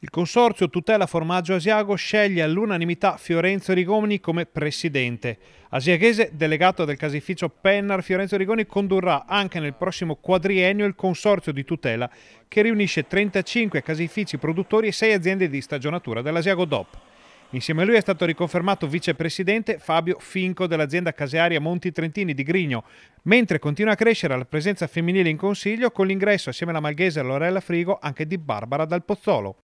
Il Consorzio Tutela Formaggio Asiago sceglie all'unanimità Fiorenzo Rigoni come presidente. Asiaghese, delegato del casificio Pennar, Fiorenzo Rigoni condurrà anche nel prossimo quadriennio il Consorzio di tutela che riunisce 35 casifici produttori e 6 aziende di stagionatura dell'Asiago DOP. Insieme a lui è stato riconfermato vicepresidente Fabio Finco dell'azienda casearia Monti Trentini di Grigno, mentre continua a crescere la presenza femminile in consiglio con l'ingresso assieme alla malghese Lorella Frigo anche di Barbara Dal Pozzolo.